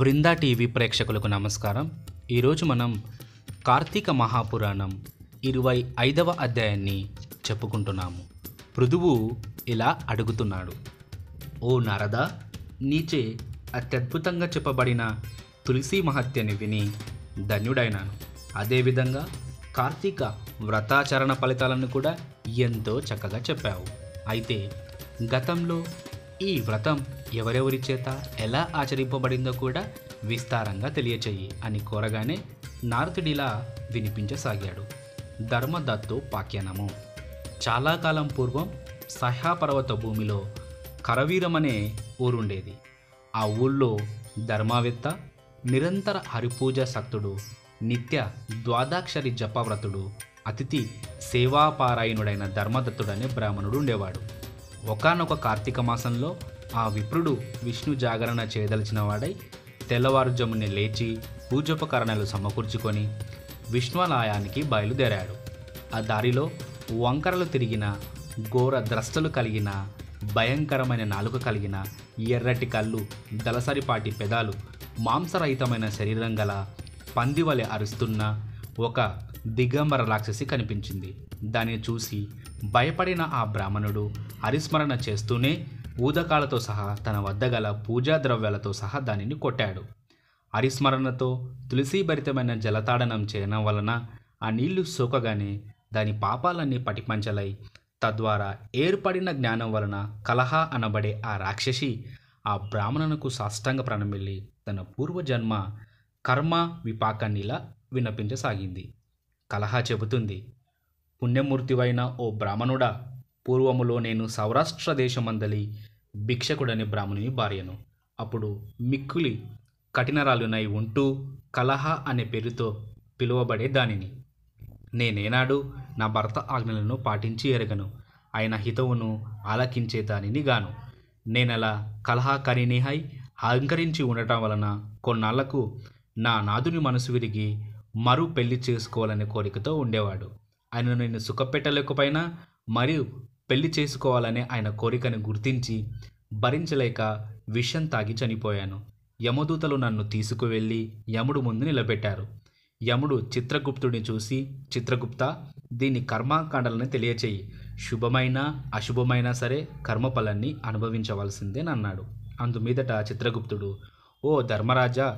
Vrinda TV ప్రేక్షకులకు నమస్కారం ఈరోజు మనం కార్తీక మహాపురాణం ఇరవై ఐదవ అధ్యాయాన్ని చెప్పుకుంటున్నాము పృథువు ఇలా అడుగుతున్నాడు ఓ నారద నీచే అత్యద్భుతంగా చెప్పబడిన తులసి మహత్యని విని ధన్యుడైనాను అదేవిధంగా కార్తీక వ్రతాచరణ ఫలితాలను కూడా ఎంతో చక్కగా చెప్పావు అయితే గతంలో ఈ వ్రతం ఎవరెవరి చేత ఎలా ఆచరింపబడిందో కూడా విస్తారంగా తెలియచేయి అని కోరగానే నారదుడిలా వినిపించసాగాడు ధర్మదత్తు పాఖ్యానము చాలా కాలం పూర్వం సహ్యాపర్వత భూమిలో కరవీరం అనే ఊరుండేది ఆ ఊళ్ళో ధర్మావేత్త నిరంతర హరిపూజ శక్తుడు నిత్య ద్వాదాక్షరి జపవ్రతుడు అతిథి సేవాపారాయణుడైన ధర్మదత్తుడనే బ్రాహ్మణుడు ఉండేవాడు ఒకనొక కార్తీక మాసంలో ఆ విప్రుడు విష్ణు జాగరణ చేయదలిచిన వాడై తెల్లవారుజామునే లేచి పూజోపకరణలు సమకూర్చుకొని విష్ణులాయానికి బయలుదేరాడు ఆ దారిలో వంకరలు తిరిగిన ఘోర ద్రష్టలు కలిగిన భయంకరమైన నాలుక కలిగిన ఎర్రటి కళ్ళు దలసరిపాటి పెదాలు మాంసరహితమైన శరీరం గల పందివలె అరుస్తున్న ఒక దిగంబర రాక్షసి కనిపించింది దానిని చూసి భయపడిన ఆ బ్రాహ్మణుడు అరిస్మరణ చేస్తూనే ఊదకాలతో సహా తన వద్ద గల పూజా ద్రవ్యాలతో సహా దానిని కొట్టాడు అరిస్మరణతో తులసీభరితమైన జలతాడనం చేయడం వలన ఆ నీళ్లు సోకగానే దాని పాపాలన్నీ పటిపంచలై తద్వారా ఏర్పడిన జ్ఞానం వలన కలహ అనబడే ఆ రాక్షసి ఆ బ్రాహ్మణునకు సాష్టంగ ప్రణమిల్లి తన పూర్వజన్మ కర్మ విపాకాన్నిలా వినపించసాగింది కలహ చెబుతుంది పుణ్యమూర్తివైన ఓ బ్రాహ్మణుడా పూర్వములో నేను సౌరాష్ట్ర దేశమందలి భిక్షకుడని బ్రాహ్మణుని భార్యను అప్పుడు మిక్కులి కఠినరాలునై ఉంటూ కలహ అనే పేరుతో పిలువబడే దానిని నేనేనాడు నా భర్త ఆజ్ఞలను పాటించి ఎరగను ఆయన హితవును ఆలకించే దానిని గాను నేనలా కలహాకరిణిహై అహంకరించి ఉండటం వలన కొన్నాళ్లకు నా నాదుని మనసు విరిగి మరు పెళ్లి చేసుకోవాలనే కోరికతో ఉండేవాడు ఆయన నేను సుఖపెట్టలేకపోయినా మరియు పెళ్లి చేసుకోవాలనే ఆయన కోరికను గుర్తించి భరించలేక విషం తాగి చనిపోయాను యమదూతలు నన్ను తీసుకువెళ్ళి యముడు ముందు నిలబెట్టారు యముడు చిత్రగుప్తుడిని చూసి చిత్రగుప్త దీని కర్మకాండలను తెలియచేయి శుభమైన అశుభమైన సరే కర్మఫలాన్ని అనుభవించవలసిందేనన్నాడు అందుమీదట చిత్రగుప్తుడు ఓ ధర్మరాజా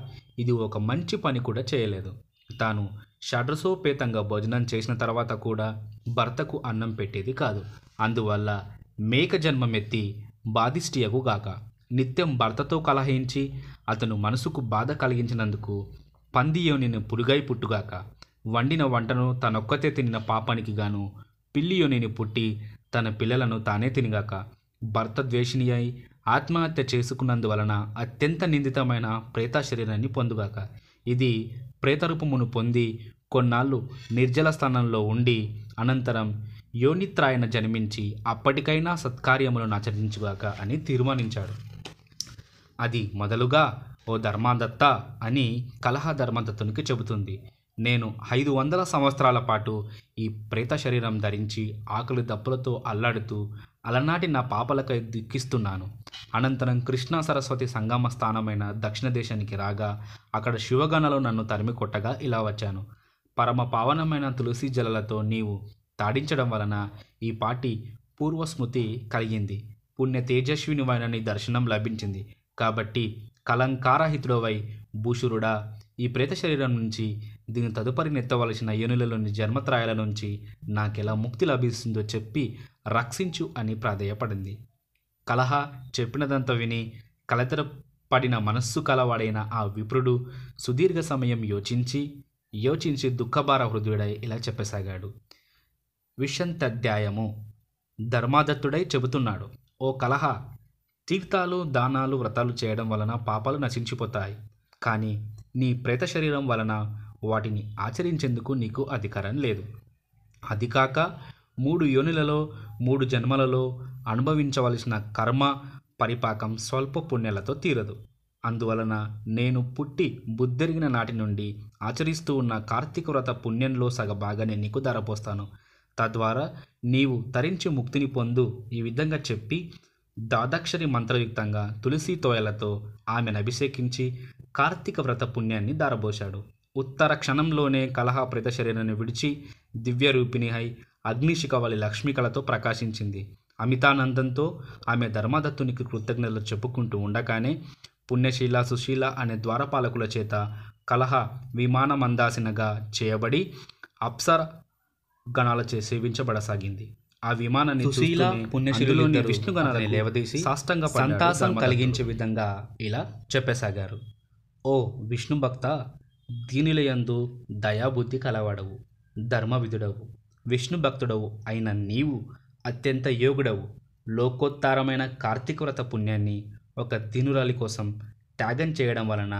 ఇది ఒక మంచి పని కూడా చేయలేదు తాను షడ్రసోపేతంగా భోజనం చేసిన తర్వాత కూడా భర్తకు అన్నం పెట్టేది కాదు అందువల్ల మేక జన్మమెత్తి బాధిష్టియగుగాక నిత్యం భర్తతో కలహించి అతను మనసుకు బాధ కలిగించినందుకు పంది యోనిని పురుగై పుట్టుగాక వండిన వంటను తనొక్కతే తినిన పాపానికి గాను పిల్లి యోనిని పుట్టి తన పిల్లలను తానే తినిగాక భర్త ద్వేషిణి అయి ఆత్మహత్య చేసుకున్నందువలన అత్యంత నిందితమైన ప్రేత శరీరాన్ని పొందుగాక ఇది ప్రేతరూపమును పొంది కొన్నాళ్ళు నిర్జల స్థానంలో ఉండి అనంతరం యోనిత్రాయన జన్మించి అప్పటికైనా సత్కార్యములను ఆచరించుగాక అని తీర్మానించాడు అది మొదలుగా ఓ ధర్మాదత్త అని కలహ ధర్మదత్తునికి చెబుతుంది నేను ఐదు వందల సంవత్సరాల పాటు ఈ ప్రేత శరీరం ధరించి ఆకలి దప్పులతో అల్లాడుతూ అలనాటి నా పాపలకై దుఃఖిస్తున్నాను అనంతరం కృష్ణా సరస్వతి సంగమ స్థానమైన దక్షిణ దేశానికి రాగా అక్కడ శివగణలో నన్ను తరిమి కొట్టగా ఇలా వచ్చాను పరమ పావనమైన తులసి జలలతో నీవు తాడించడం వలన ఈ పాటి పూర్వస్మృతి కలిగింది పుణ్య తేజస్విని వైనని దర్శనం లభించింది కాబట్టి కలంకారహితుడవై భూషురుడా ఈ ప్రేత శరీరం నుంచి దీని తదుపరి నెత్తవలసిన ఏనులలోని జన్మత్రాయాల నుంచి నాకెలా ముక్తి లభిస్తుందో చెప్పి రక్షించు అని ప్రాధేయపడింది కలహ చెప్పినదంతా విని కలతర పడిన మనస్సు కలవాడైన ఆ విప్రుడు సుదీర్ఘ సమయం యోచించి యోచించి దుఃఖభార హృదయుడై ఇలా చెప్పసాగాడు విషంతధ్యాయము ధర్మాదత్తుడై చెబుతున్నాడు ఓ కలహ తీర్థాలు దానాలు వ్రతాలు చేయడం వలన పాపాలు నశించిపోతాయి కానీ నీ ప్రేత శరీరం వలన వాటిని ఆచరించేందుకు నీకు అధికారం లేదు అది కాక మూడు యోనిలలో మూడు జన్మలలో అనుభవించవలసిన కర్మ పరిపాకం స్వల్ప పుణ్యాలతో తీరదు అందువలన నేను పుట్టి బుద్ధెరిగిన నాటి నుండి ఆచరిస్తూ ఉన్న కార్తీక వ్రత పుణ్యంలో సగభాగాన్ని నీకు ధరపోస్తాను తద్వారా నీవు తరించి ముక్తిని పొందు ఈ విధంగా చెప్పి దాదాక్షరి మంత్రయుక్తంగా తులసి తోయలతో ఆమెను అభిషేకించి కార్తీక వ్రత పుణ్యాన్ని దారబోశాడు ఉత్తర క్షణంలోనే కలహ ప్రేత శరీరాన్ని విడిచి దివ్యరూపిణి అయి అగ్నిశిఖ వలి లక్ష్మికలతో ప్రకాశించింది అమితానందంతో ఆమె ధర్మదత్తునికి కృతజ్ఞతలు చెప్పుకుంటూ ఉండగానే పుణ్యశీల సుశీల అనే ద్వారపాలకుల చేత కలహ విమానమందాసినగా చేయబడి అప్సర గణాలచే సేవించబడసాగింది ఆ విమానాన్ని సుశీల పుణ్యశీలలోని విష్ణుగణాలను లేవదీసి సాష్టంగా సంతాసం కలిగించే విధంగా ఇలా చెప్పసాగారు ఓ విష్ణు భక్త దీనిలయందు దయాబుద్ధి కలవాడవు ధర్మవిధుడవు విష్ణు భక్తుడవు అయిన నీవు అత్యంత యోగుడవు లోకోత్తారమైన కార్తీక వ్రత పుణ్యాన్ని ఒక దీనురాలి కోసం త్యాగం చేయడం వలన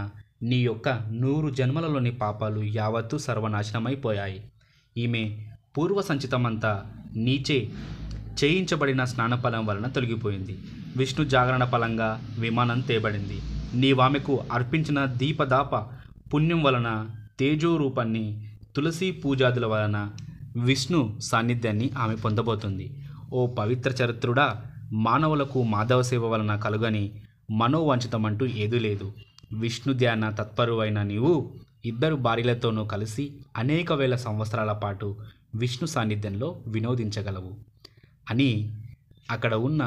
నీ యొక్క నూరు జన్మలలోని పాపాలు యావత్తూ సర్వనాశనమైపోయాయి ఈమె పూర్వ సంచితమంతా నీచే చేయించబడిన స్నానఫలం వలన తొలగిపోయింది విష్ణు జాగరణ ఫలంగా విమానం తేబడింది నీవామెకు అర్పించిన దీపదాప పుణ్యం వలన తేజోరూపాన్ని తులసి పూజాదుల వలన విష్ణు సాన్నిధ్యాన్ని ఆమె పొందబోతుంది ఓ పవిత్ర చరిత్రుడా మానవులకు మాధవ సేవ వలన కలుగని మనోవంచితం అంటూ ఏదూ లేదు విష్ణు ధ్యాన తత్పరువైన నీవు ఇద్దరు భార్యలతోనూ కలిసి అనేక వేల సంవత్సరాల పాటు విష్ణు సాన్నిధ్యంలో వినోదించగలవు అని అక్కడ ఉన్న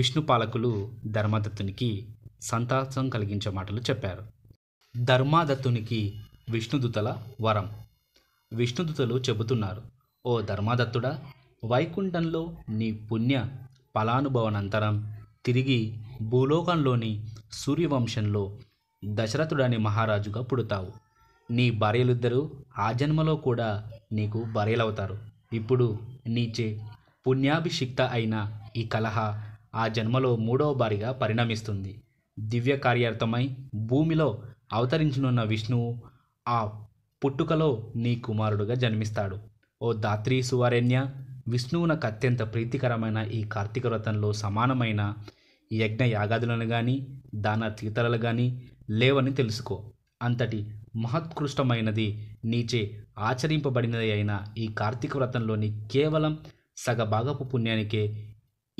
విష్ణు పాలకులు ధర్మదత్తునికి సంతాసం కలిగించే మాటలు చెప్పారు ధర్మాదత్తునికి విష్ణుదుతల వరం విష్ణుదుతలు చెబుతున్నారు ఓ ధర్మాదత్తుడా వైకుంఠంలో నీ పుణ్య ఫలానుభవనంతరం తిరిగి భూలోకంలోని సూర్యవంశంలో దశరథుడని మహారాజుగా పుడతావు నీ భార్యలిద్దరూ ఆ జన్మలో కూడా నీకు భార్యలవుతారు ఇప్పుడు నీచే పుణ్యాభిషిక్త అయిన ఈ కలహ ఆ జన్మలో మూడవ బారిగా పరిణమిస్తుంది దివ్య కార్యార్థమై భూమిలో అవతరించనున్న విష్ణువు ఆ పుట్టుకలో నీ కుమారుడుగా జన్మిస్తాడు ఓ దాత్రి సువారణ్య విష్ణువునకు అత్యంత ప్రీతికరమైన ఈ కార్తీక వ్రతంలో సమానమైన యజ్ఞ యాగాదులను కానీ దాన తీతలలు కానీ లేవని తెలుసుకో అంతటి మహత్కృష్టమైనది నీచే ఆచరింపబడినది అయిన ఈ కార్తీక వ్రతంలోని కేవలం సగభాగపు పుణ్యానికే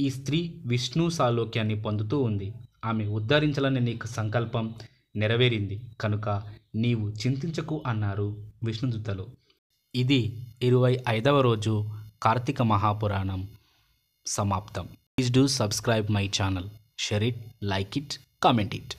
ఈ స్త్రీ విష్ణు సాలోక్యాన్ని పొందుతూ ఉంది ఆమె ఉద్ధరించాలని నీకు సంకల్పం నెరవేరింది కనుక నీవు చింతించకు అన్నారు విష్ణుదుతలు ఇది ఇరవై ఐదవ రోజు కార్తీక మహాపురాణం సమాప్తం please do subscribe my channel share it like it comment it